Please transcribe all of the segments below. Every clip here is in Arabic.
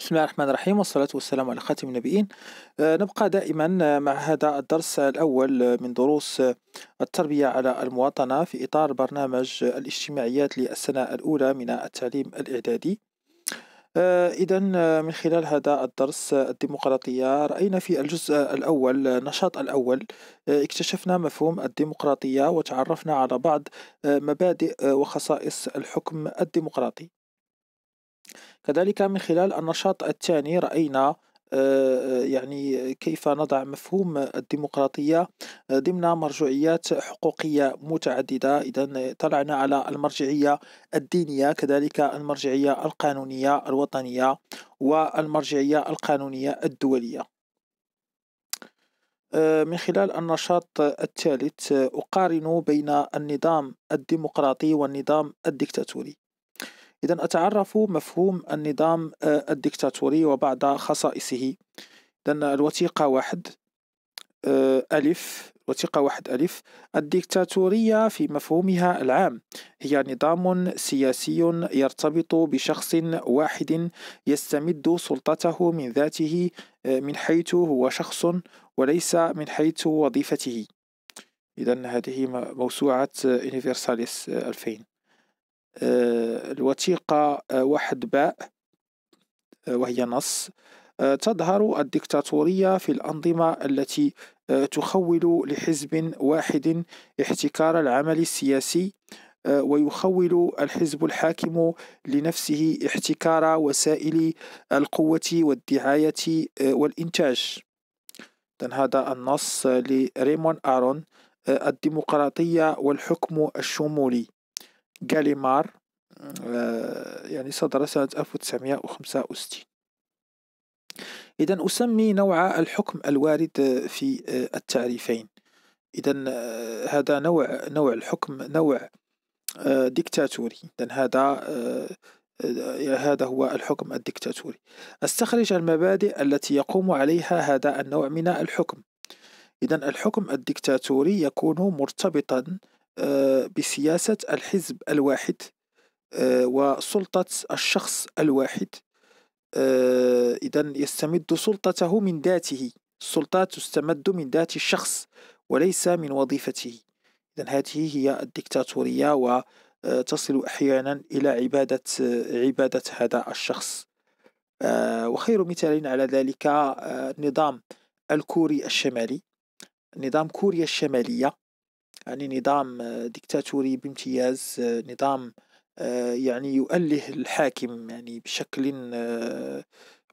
بسم الله الرحمن الرحيم والصلاة والسلام على خاتم النبيين آه، نبقى دائما آه، مع هذا الدرس الأول آه، من دروس التربية على المواطنة في إطار برنامج الاجتماعيات للسنة الأولى من التعليم الإعدادي إذا من خلال هذا الدرس الديمقراطية رأينا في الجزء الأول النشاط الأول اكتشفنا مفهوم الديمقراطية وتعرفنا على بعض مبادئ وخصائص الحكم الديمقراطي كذلك من خلال النشاط الثاني رأينا آه، آه، يعني كيف نضع مفهوم الديمقراطية آه، ضمن مرجعيات حقوقية متعددة إذا طلعنا على المرجعية الدينية كذلك المرجعية القانونية الوطنية والمرجعية القانونية الدولية من خلال النشاط الثالث أقارن بين النظام الديمقراطي والنظام الدكتاتوري إذا أتعرف مفهوم النظام آه، الدكتاتوري وبعض خصائصه إذا الوثيقة واحد آه، ألف وثيقة واحد ألف الدكتاتورية في مفهومها العام هي نظام سياسي يرتبط بشخص واحد يستمد سلطته من ذاته آه، من حيث هو شخص وليس من حيث وظيفته إذا هذه موسوعة يونيفرساليس 2000 آه، الوثيقة آه، واحد باء آه، وهي نص تظهر الدكتاتورية في الأنظمة التي تخول لحزب واحد احتكار العمل السياسي ويخول الحزب الحاكم لنفسه احتكار وسائل القوة والدعاية والإنتاج هذا النص لريمون آرون الديمقراطية والحكم الشمولي غاليمار آه، يعني صدر سنة 1965 إذا أسمي نوع الحكم الوارد في آه، التعريفين إذا آه، هذا نوع نوع الحكم نوع ديكتاتوري إذا هذا هذا هو الحكم الديكتاتوري استخرج المبادئ التي يقوم عليها هذا النوع من الحكم إذا الحكم الديكتاتوري يكون مرتبطا آه، بسياسة الحزب الواحد آه، وسلطة الشخص الواحد آه، إذا يستمد سلطته من ذاته السلطة تستمد من ذات الشخص وليس من وظيفته إذا هذه هي الدكتاتورية وتصل أحيانا إلى عبادة عبادة هذا الشخص وخير مثال على ذلك نظام الكوري الشمالي نظام كوريا الشمالية يعني نظام ديكتاتوري بامتياز نظام آه، يعني يؤله الحاكم يعني بشكل آه،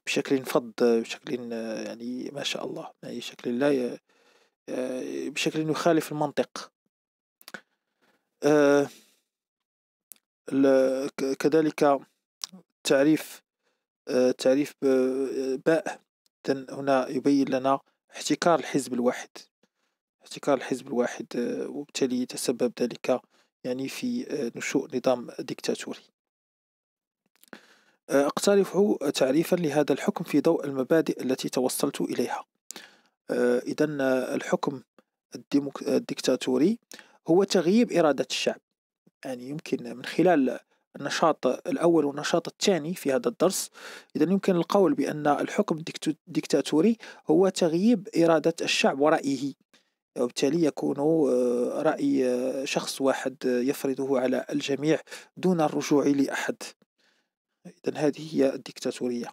بشكل فظ بشكل آه، يعني ما شاء الله يعني شكل لا ي... بشكل يخالف المنطق كذلك تعريف تعريف باء هنا يبين لنا احتكار الحزب الواحد احتكار الحزب الواحد آه، وبالتالي تسبب ذلك يعني في آه، نشوء نظام ديكتاتوري آه، أقترح تعريفا لهذا الحكم في ضوء المبادئ التي توصلت إليها إذا الحكم الديكتاتوري هو تغييب إرادة الشعب يعني يمكن من خلال النشاط الأول والنشاط الثاني في هذا الدرس إذا يمكن القول بأن الحكم الديكتاتوري هو تغييب إرادة الشعب ورأيه وبالتالي يكون آه، رأي آه، شخص واحد آه، يفرضه على الجميع دون الرجوع لأحد إذا هذه هي الدكتاتورية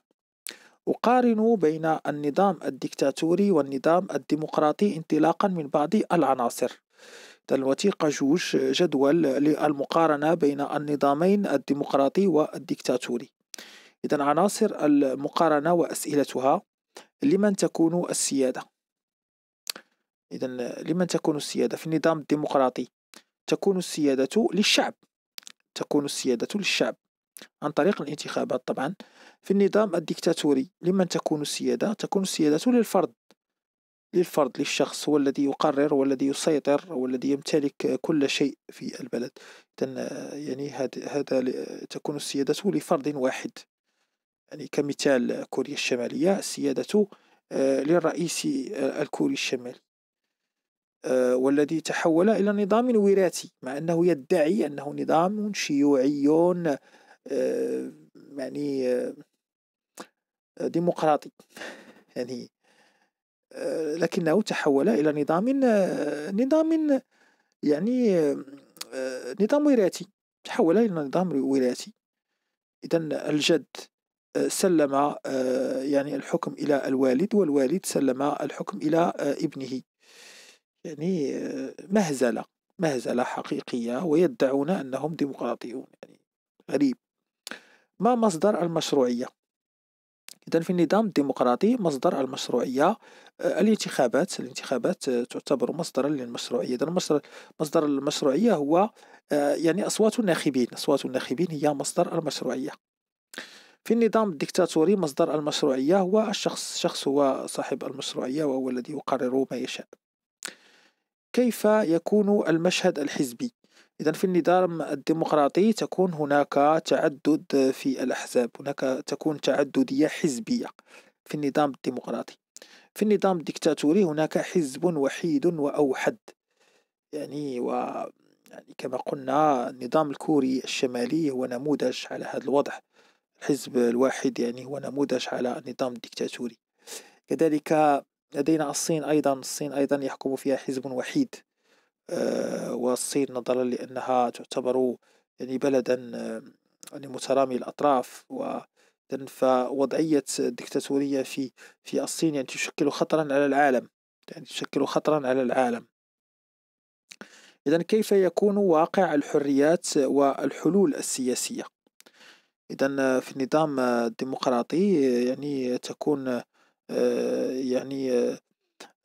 أقارن بين النظام الدكتاتوري والنظام الديمقراطي انطلاقا من بعض العناصر الوثيقة جوج جدول للمقارنة بين النظامين الديمقراطي والديكتاتوري إذا عناصر المقارنة وأسئلتها لمن تكون السيادة إذا لمن تكون السيادة في النظام الديمقراطي تكون السيادة للشعب تكون السيادة للشعب عن طريق الانتخابات طبعا في النظام الديكتاتوري لمن تكون السيادة تكون السيادة للفرد للفرد للشخص هو الذي يقرر هو الذي يسيطر هو الذي يمتلك كل شيء في البلد يعني هذا تكون السيادة لفرد واحد يعني كمثال كوريا الشمالية السيادة آه، للرئيس آه، الكوري الشمالي آه، والذي تحول إلى نظام وراثي مع أنه يدعي أنه نظام شيوعي آه، يعني آه، ديمقراطي يعني لكنه تحول إلى نظام نظام يعني نظام وراثي تحول إلى نظام وراثي إذا الجد سلم يعني الحكم إلى الوالد والوالد سلم الحكم إلى ابنه يعني آه، مهزلة مهزلة حقيقية ويدعون أنهم ديمقراطيون يعني غريب ما مصدر المشروعية إذا في النظام الديمقراطي مصدر المشروعية آه، الانتخابات الانتخابات آه، تعتبر مصدرا للمشروعية إذا مصدر مصدر المشروعية هو يعني أصوات الناخبين أصوات الناخبين هي مصدر المشروعية في النظام الدكتاتوري مصدر المشروعية هو الشخص الشخص هو صاحب المشروعية وهو الذي يقرر ما يشاء كيف يكون المشهد الحزبي إذا في النظام الديمقراطي تكون هناك تعدد في الأحزاب هناك تكون تعددية حزبية في النظام الديمقراطي في النظام الدكتاتوري هناك حزب وحيد وأوحد يعني و يعني كما قلنا النظام الكوري الشمالي هو نموذج على هذا الوضع الحزب الواحد يعني هو نموذج على النظام الدكتاتوري كذلك لدينا الصين أيضا الصين أيضا يحكم فيها حزب وحيد آه، والصين نظرا لأنها تعتبر يعني بلدا يعني آه، مترامي الأطراف و فوضعية الدكتاتورية في في الصين يعني تشكل خطرا على العالم يعني تشكل خطرا على العالم إذا كيف يكون واقع الحريات والحلول السياسية إذا آه، في النظام الديمقراطي يعني تكون آه، يعني آه،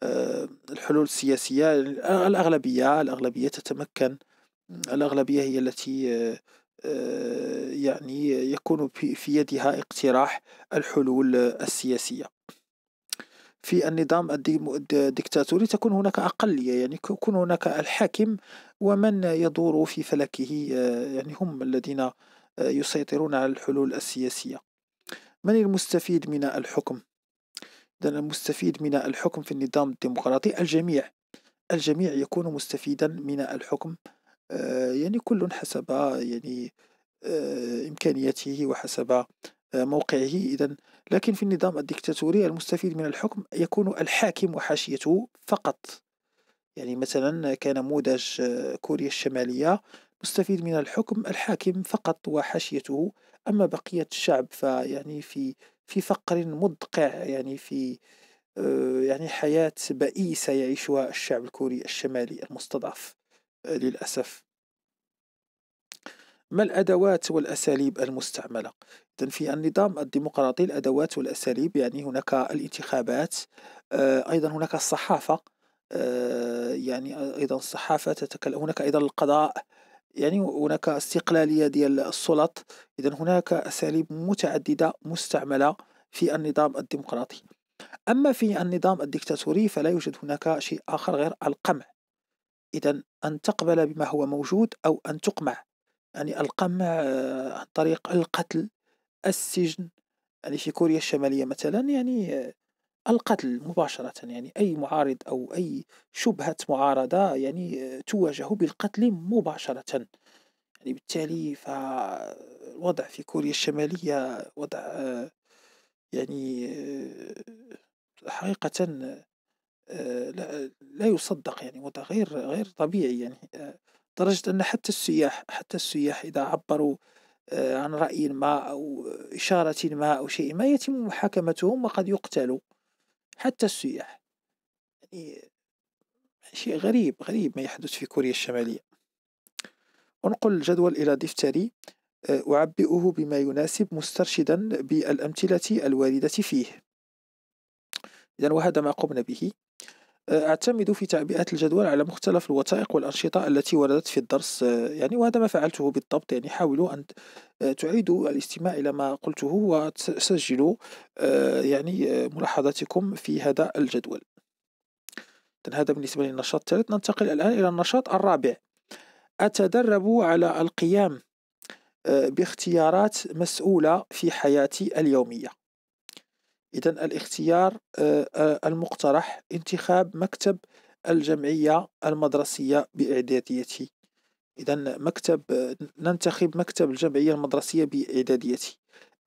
آه، الحلول السياسية الأغلبية الأغلبية تتمكن الأغلبية هي التي يعني يكون في يدها اقتراح الحلول السياسية في النظام الديكتاتوري تكون هناك أقلية يعني يكون هناك الحاكم ومن يدور في فلكه يعني هم الذين يسيطرون على الحلول السياسية من المستفيد من الحكم مستفيد من الحكم في النظام الديمقراطي الجميع الجميع يكون مستفيدا من الحكم آه، يعني كل حسب يعني آه، إمكانياته وحسب آه، موقعه إذا لكن في النظام الديكتاتوري المستفيد من الحكم يكون الحاكم وحاشيته فقط يعني مثلا كنموذج كوريا الشمالية مستفيد من الحكم الحاكم فقط وحاشيته أما بقية الشعب فيعني في في فقر مدقع يعني في آه، يعني حياة بئيسة يعيشها الشعب الكوري الشمالي المستضعف آه، للأسف ما الأدوات والأساليب المستعملة؟ إذن في النظام الديمقراطي الأدوات والأساليب يعني هناك الانتخابات آه، أيضا هناك الصحافة يعني أيضا الصحافة تتكلم هناك أيضا القضاء يعني هناك استقلالية ديال السلط إذا هناك أساليب متعددة مستعملة في النظام الديمقراطي أما في النظام الدكتاتوري فلا يوجد هناك شيء آخر غير القمع إذا أن تقبل بما هو موجود أو أن تقمع يعني القمع آه، عن طريق القتل السجن يعني في كوريا الشمالية مثلا يعني آه، القتل مباشرة يعني أي معارض أو أي شبهة معارضة يعني آه، تواجه بالقتل مباشرة يعني بالتالي فالوضع في كوريا الشمالية وضع آه، يعني آه، حقيقة لا يصدق يعني وضع غير غير طبيعي يعني لدرجة أن حتى السياح حتى السياح إذا عبروا عن رأي ما أو إشارة ما أو شيء ما يتم محاكمتهم وقد يقتلوا حتى السياح يعني شيء غريب غريب ما يحدث في كوريا الشمالية أنقل الجدول إلى دفتري آه، أعبئه بما يناسب مسترشدا بالأمثلة الواردة فيه إذا وهذا ما قمنا به اعتمد في تعبئة الجدول على مختلف الوثائق والأنشطة التي وردت في الدرس آه، يعني وهذا ما فعلته بالضبط يعني حاولوا أن آه، تعيدوا الاستماع إلى ما قلته وتسجلوا آه، يعني ملاحظاتكم في هذا الجدول هذا بالنسبة للنشاط الثالث ننتقل الآن إلى النشاط الرابع أتدرب على القيام باختيارات مسؤولة في حياتي اليومية إذا الاختيار آه، آه، المقترح انتخاب مكتب الجمعية المدرسية بإعداديته إذا مكتب ننتخب مكتب الجمعية المدرسية بإعداديته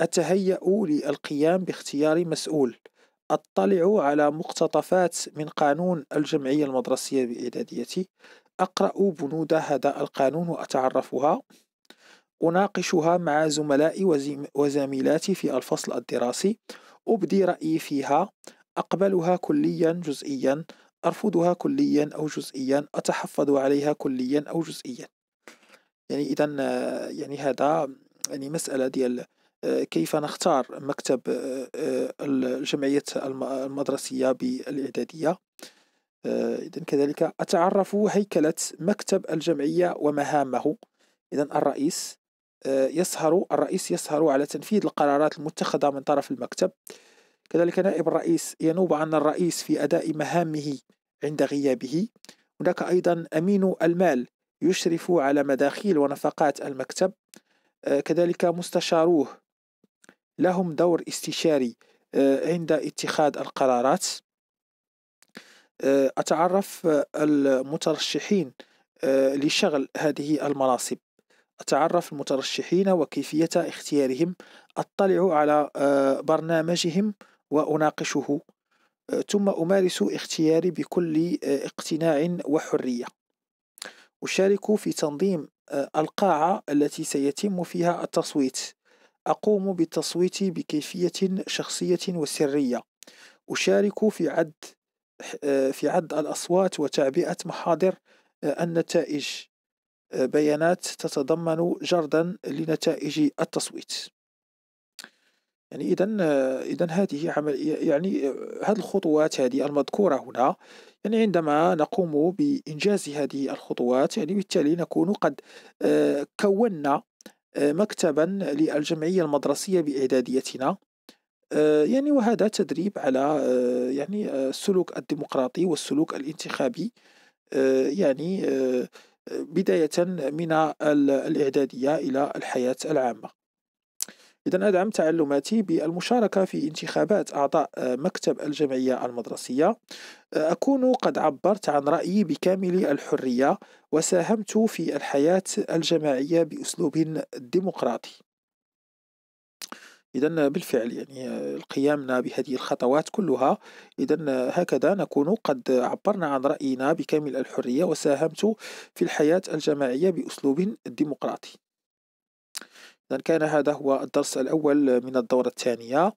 أتهيأ للقيام باختيار مسؤول أطلع على مقتطفات من قانون الجمعية المدرسية بإعداديتي أقرأ بنود هذا القانون وأتعرفها أناقشها مع زملائي وزميلاتي في الفصل الدراسي أبدي رأيي فيها أقبلها كليا جزئيا أرفضها كليا أو جزئيا أتحفظ عليها كليا أو جزئيا يعني إذا يعني هذا يعني مسألة ديال كيف نختار مكتب الجمعية المدرسية بالإعدادية إذا كذلك أتعرف هيكلة مكتب الجمعية ومهامه إذا الرئيس آه، يسهر الرئيس يسهر على تنفيذ القرارات المتخذة من طرف المكتب كذلك نائب الرئيس ينوب عن الرئيس في أداء مهامه عند غيابه هناك أيضا أمين المال يشرف على مداخيل ونفقات المكتب آه، كذلك مستشاروه لهم دور استشاري آه، عند اتخاذ القرارات أتعرف المترشحين لشغل هذه المناصب أتعرف المترشحين وكيفية اختيارهم أطلع على آه، برنامجهم وأناقشه آه، ثم أمارس اختياري بكل آه، اقتناع وحرية أشارك في تنظيم القاعة التي سيتم فيها التصويت أقوم بالتصويت بكيفية شخصية وسرية أشارك في عد في عد الأصوات وتعبئة محاضر النتائج بيانات تتضمن جردا لنتائج التصويت يعني اذا اذا هذه عمليه يعني هذه الخطوات هذه المذكوره هنا يعني عندما نقوم بانجاز هذه الخطوات يعني بالتالي نكون قد آه، كونا آه، مكتبا للجمعيه المدرسيه باعداديتنا آه، يعني وهذا تدريب على يعني السلوك الديمقراطي والسلوك الانتخابي يعني بداية من الإعدادية إلى الحياة العامة إذا أدعم تعلماتي بالمشاركة في انتخابات أعضاء آه، مكتب الجمعية المدرسية آه، أكون قد عبرت عن رأيي بكامل الحرية وساهمت في الحياة الجماعية بأسلوب ديمقراطي إذا بالفعل يعني آه، قيامنا بهذه الخطوات كلها إذا هكذا نكون قد عبرنا عن رأينا بكامل الحرية وساهمت في الحياة الجماعية بأسلوب ديمقراطي إذا كان هذا هو الدرس الأول من الدورة الثانية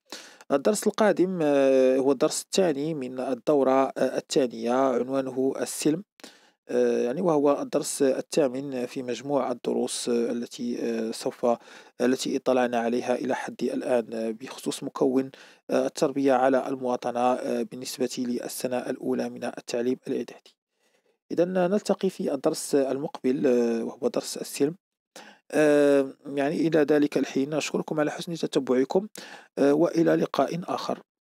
الدرس القادم آه، هو الدرس الثاني من الدورة آه، الثانية عنوانه السلم آه، يعني وهو الدرس الثامن في مجموع الدروس آه، التي آه، سوف التي اطلعنا عليها إلى حد الآن بخصوص مكون التربية على المواطنة بالنسبة للسنة الأولى من التعليم الإعدادي إذا نلتقي في الدرس المقبل وهو درس السلم يعني إلى ذلك الحين أشكركم على حسن تتبعكم وإلى لقاء آخر